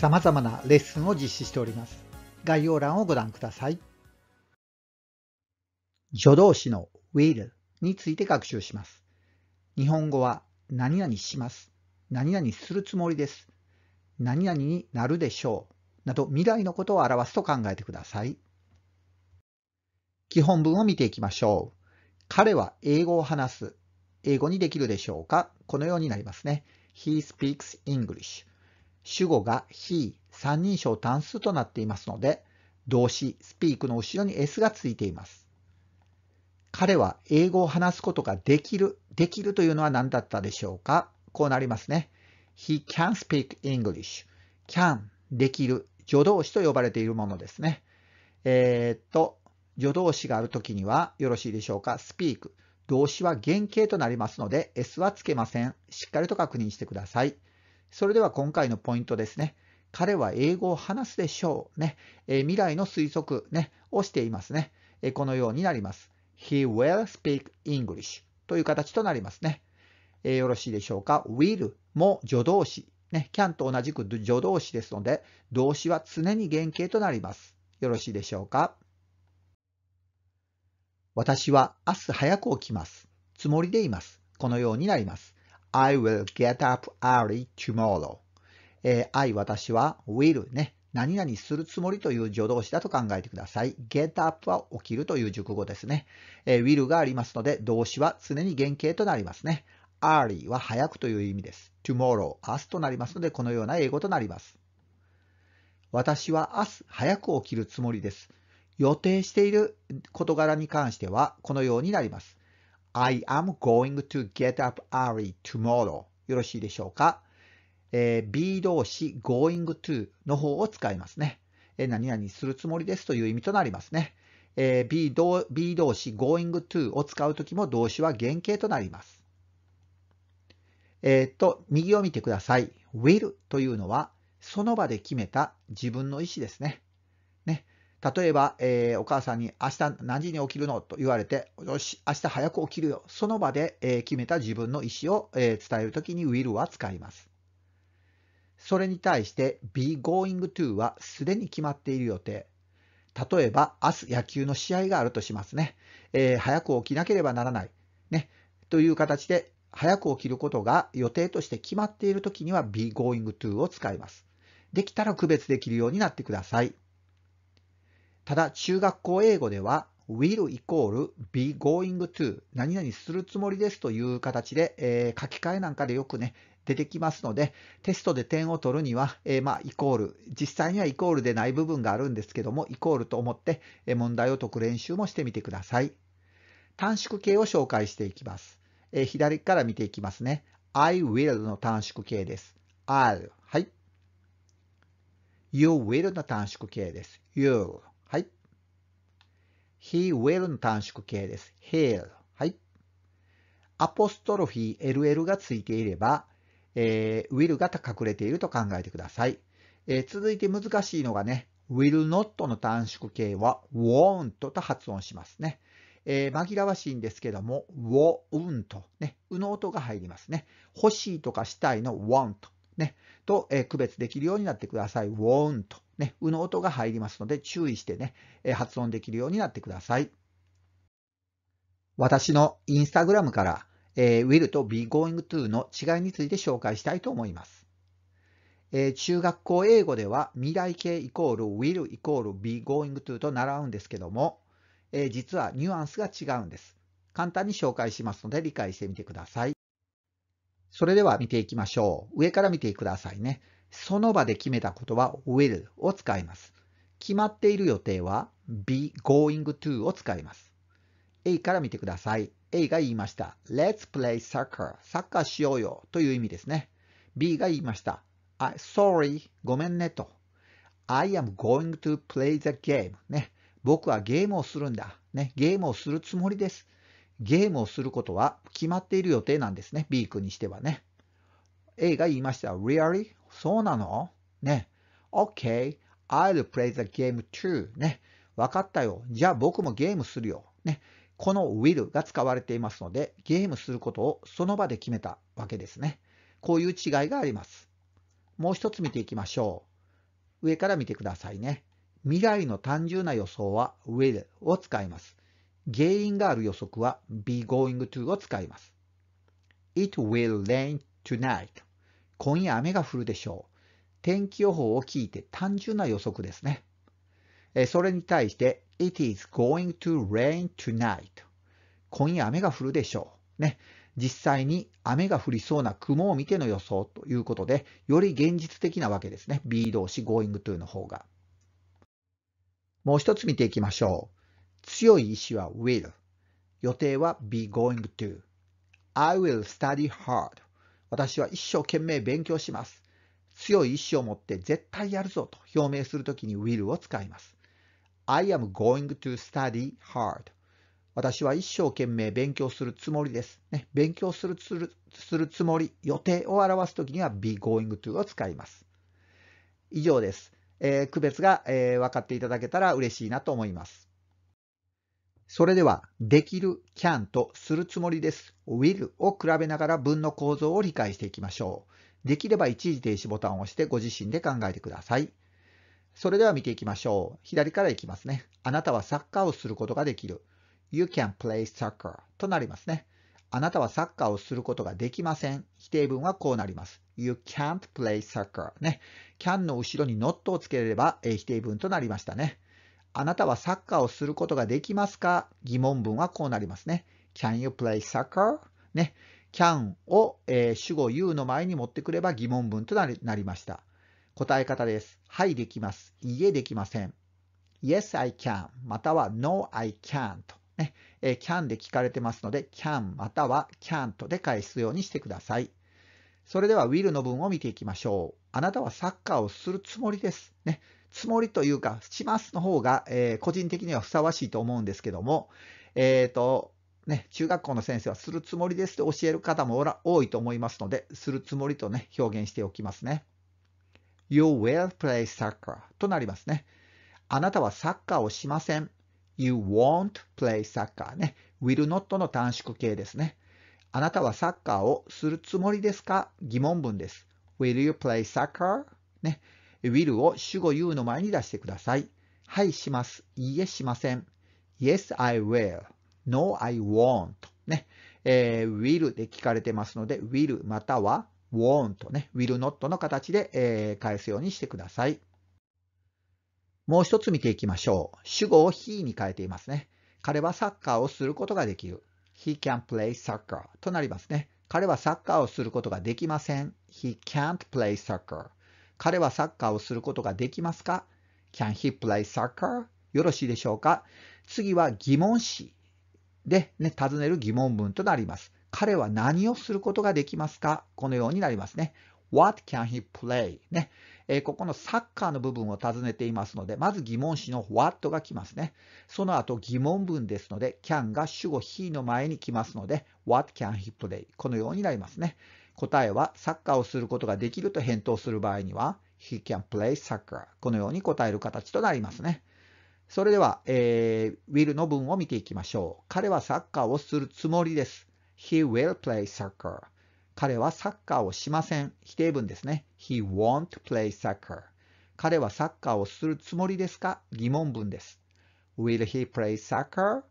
様々なレッスンを実施しております。概要欄をご覧ください。助動詞の will について学習します。日本語は何々します。何々するつもりです。何々になるでしょう。など未来のことを表すと考えてください。基本文を見ていきましょう。彼は英語を話す。英語にできるでしょうかこのようになりますね。He speaks English. 主語が he 三人称単数となっていますので、動詞 speak の後ろに s がついています。彼は英語を話すことができる、できるというのは何だったでしょうかこうなりますね。He can speak English. can できる助動詞と呼ばれているものですね。えー、っと、助動詞があるときにはよろしいでしょうか speak 動詞は原型となりますので s はつけません。しっかりと確認してください。それでは今回のポイントですね。彼は英語を話すでしょう。ね。えー、未来の推測、ね、をしていますね、えー、このようになります。He will speak English という形となりますね。えー、よろしいでしょうか。will も助動詞。ね、can と同じく助動詞ですので、動詞は常に原型となります。よろしいでしょうか。私は明日早く起きます。つもりでいます。このようになります。I will get up early tomorrow、えー、I 私は will ね何々するつもりという助動詞だと考えてください。get up は起きるという熟語ですね。えー、will がありますので動詞は常に原型となりますね。early は早くという意味です。tomorrow 明日となりますのでこのような英語となります。私は明日早く起きるつもりです。予定している事柄に関してはこのようになります。I am going to get up early tomorrow よろしいでしょうか、えー、B 動詞 going to の方を使いますね、えー、何々するつもりですという意味となりますね、えー、B, 動 B 動詞 going to を使うときも動詞は原型となりますえっ、と右を見てください will というのはその場で決めた自分の意思ですね例えば、えー、お母さんに明日何時に起きるのと言われて、よし、明日早く起きるよ。その場で、えー、決めた自分の意思を、えー、伝えるときに will は使います。それに対して be going to はすでに決まっている予定。例えば、明日野球の試合があるとしますね。えー、早く起きなければならない。ね。という形で、早く起きることが予定として決まっているときには be going to を使います。できたら区別できるようになってください。ただ、中学校英語では will イコール be going to 何々するつもりですという形で、えー、書き換えなんかでよくね、出てきますので、テストで点を取るには、えー、まあ、イコール、実際にはイコールでない部分があるんですけども、イコールと思って、え問題を解く練習もしてみてください。短縮形を紹介していきます。えー、左から見ていきますね。I will の短縮形です。I'll。はい。You will の短縮形です。You'll。he will の短縮形です。he'll。はい。アポストロフィー LL がついていれば、えー、will が隠れていると考えてください。えー、続いて難しいのがね、will not の短縮形は won't と発音しますね。えー、紛らわしいんですけども、wo, n t ね、うの音が入りますね。欲しいとかしたいの w o n t ね、と、えー、区別できるようになってください。w o n t ね、うの音が入りますので注意してね、発音できるようになってください。私のインスタグラムから、えー、will と be going to の違いについて紹介したいと思います。えー、中学校英語では未来形イコール will イコール be going to と習うんですけども、えー、実はニュアンスが違うんです。簡単に紹介しますので理解してみてください。それでは見ていきましょう。上から見てくださいね。その場で決めたことは will を使います。決まっている予定は be going to を使います。A から見てください。A が言いました。Let's play soccer. サッカーしようよという意味ですね。B が言いました。I, Sorry, ごめんねと。I am going to play the game. ね。僕はゲームをするんだ。ね。ゲームをするつもりです。ゲームをすることは決まっている予定なんですね。B 君にしてはね。A が言いました。Really? そうなのね。OK, I'll play the game too. ね。わかったよ。じゃあ僕もゲームするよ。ね。この will が使われていますので、ゲームすることをその場で決めたわけですね。こういう違いがあります。もう一つ見ていきましょう。上から見てくださいね。未来の単純な予想は will を使います。原因がある予測は be going to を使います。It will rain tonight 今夜雨が降るでしょう。天気予報を聞いて単純な予測ですね。それに対して it is going to rain tonight 今夜雨が降るでしょう。ね。実際に雨が降りそうな雲を見ての予想ということで、より現実的なわけですね。B 動詞 going to の方が。もう一つ見ていきましょう。強い意志は will。予定は be going to。I will study hard。私は一生懸命勉強します。強い意志を持って絶対やるぞと表明するときに will を使います。I am going to study hard. 私は一生懸命勉強するつもりです。ね、勉強するするするつもり、予定を表すときには be going to を使います。以上です。えー、区別が、えー、分かっていただけたら嬉しいなと思います。それでは、できる、can とするつもりです。will を比べながら文の構造を理解していきましょう。できれば一時停止ボタンを押してご自身で考えてください。それでは見ていきましょう。左からいきますね。あなたはサッカーをすることができる。You can play soccer となりますね。あなたはサッカーをすることができません。否定文はこうなります。You can't play soccer ね。can の後ろに not をつければ、え否定文となりましたね。あなたはサッカーをすることができますか疑問文はこうなりますね。Can you play soccer? ね。can を、えー、主語 you の前に持ってくれば疑問文となりました。答え方です。はい、できます。いいえ、できません。Yes, I can または No, I can't ね、えー、can で聞かれてますので can または can't で返すようにしてください。それでは will の文を見ていきましょう。あなたはサッカーをするつもりです。ね、つもりというか、しますの方が、えー、個人的にはふさわしいと思うんですけども、えっ、ー、と、ね、中学校の先生はするつもりですと教える方もおら多いと思いますので、するつもりとね、表現しておきますね。You will play soccer となりますね。あなたはサッカーをしません。You won't play soccer ね。will not の短縮形ですね。あなたはサッカーをするつもりですか疑問文です。Will you play soccer? ね。will を主語 you の前に出してください。はい、します。いいえ、しません。Yes, I will. No, I won't. ね。えー、will で聞かれてますので、will または won't ね。will not の形で、えー、返すようにしてください。もう一つ見ていきましょう。主語を he に変えていますね。彼はサッカーをすることができる。He can play soccer となりますね。彼はサッカーをすることができません。He can't play soccer. 彼はサッカーをすることができますか ?Can he play soccer? よろしいでしょうか次は疑問詞で、ね、尋ねる疑問文となります。彼は何をすることができますかこのようになりますね。What can he play? ね、えー、ここのサッカーの部分を尋ねていますので、まず疑問詞の what が来ますね。その後疑問文ですので、can が主語 he の前に来ますので、what can he play? このようになりますね。答えはサッカーをすることができると返答する場合には He can play soccer このように答える形となりますね。それでは、えー、Will の文を見ていきましょう。彼はサッカーをするつもりです。He will play soccer 彼はサッカーをしません。否定文ですね。He won't play soccer 彼はサッカーをするつもりですか疑問文です。Will he play soccer?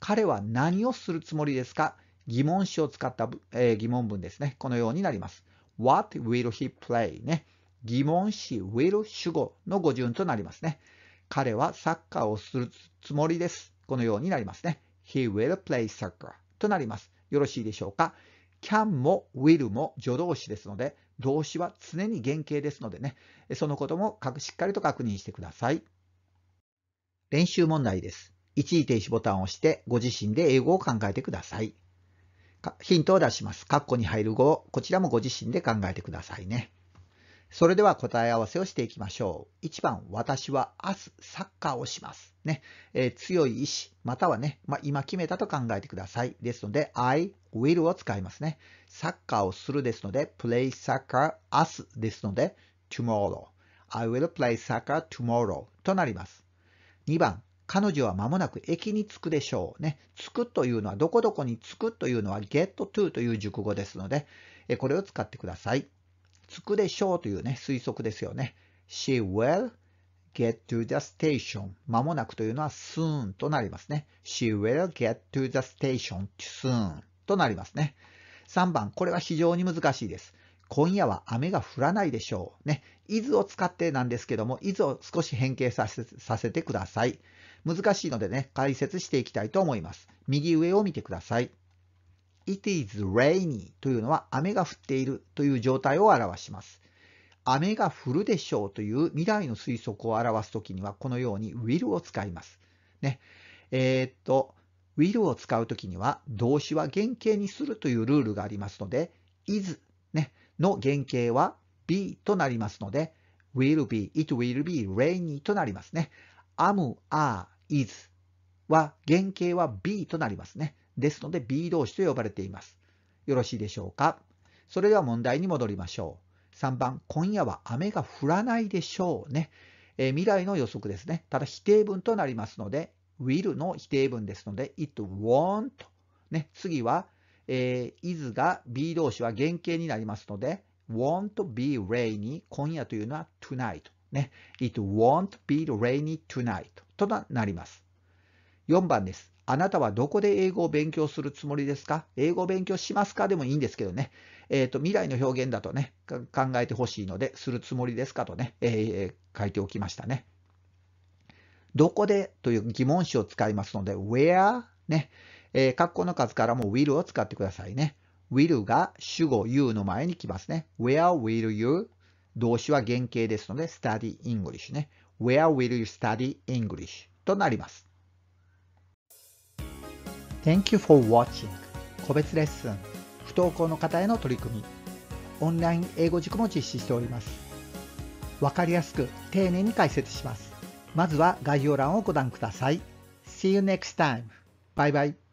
彼は何をするつもりですか疑問詞を使った、えー、疑問文ですね。このようになります。What will he play? ね。疑問詞 will 主語の語順となりますね。彼はサッカーをするつもりです。このようになりますね。He will play soccer となります。よろしいでしょうか。can も will も助動詞ですので、動詞は常に原型ですのでね、そのこともしっかりと確認してください。練習問題です。一時停止ボタンを押してご自身で英語を考えてください。ヒントを出します。カッコに入る語をこちらもご自身で考えてくださいね。それでは答え合わせをしていきましょう。1番、私は明日サッカーをします。ねえー、強い意志、またはね、まあ、今決めたと考えてください。ですので、I will を使いますね。サッカーをするですので、play soccer 明日ですので、tomorrow。I will play soccer tomorrow となります。2番、彼女は間もなく駅に着くでしょうね。着くというのは、どこどこに着くというのは get to という熟語ですので、これを使ってください。着くでしょうというね、推測ですよね。She will get to the station. 間もなくというのは soon となりますね。She will get to the station soon となりますね。3番、これは非常に難しいです。今夜は雨が降らないでしょう。ね。伊豆を使ってなんですけども、伊豆を少し変形させてください。難しいのでね、解説していきたいと思います。右上を見てください。It is rainy というのは雨が降っているという状態を表します。雨が降るでしょうという未来の推測を表すときにはこのように will を使います。ね。えー、っと、will を使うときには動詞は原型にするというルールがありますので is、ね、の原型は be となりますので will be, it will be rainy となりますね。am, are, is は原型は b となりますね。ですので be 動詞と呼ばれています。よろしいでしょうか。それでは問題に戻りましょう。3番、今夜は雨が降らないでしょうね。えー、未来の予測ですね。ただ否定文となりますので、will の否定文ですので、it won't。ね、次は、えー、is が be 動詞は原型になりますので、won't be rainy 今夜というのは tonight。ね、it won't be rainy tonight。となります。4番です。あなたはどこで英語を勉強するつもりですか英語を勉強しますかでもいいんですけどね。えっ、ー、と、未来の表現だとね、考えてほしいので、するつもりですかとね、えー、書いておきましたね。どこでという疑問詞を使いますので、where ね、えー、括弧の数からも will を使ってくださいね。will が主語 you の前に来ますね。where will you? 動詞は原型ですので、study English ね。Where will you study English? となります。Thank you for watching 個別レッスン不登校の方への取り組みオンライン英語塾も実施しております。わかりやすく丁寧に解説します。まずは概要欄をご覧ください。See you next time. Bye bye.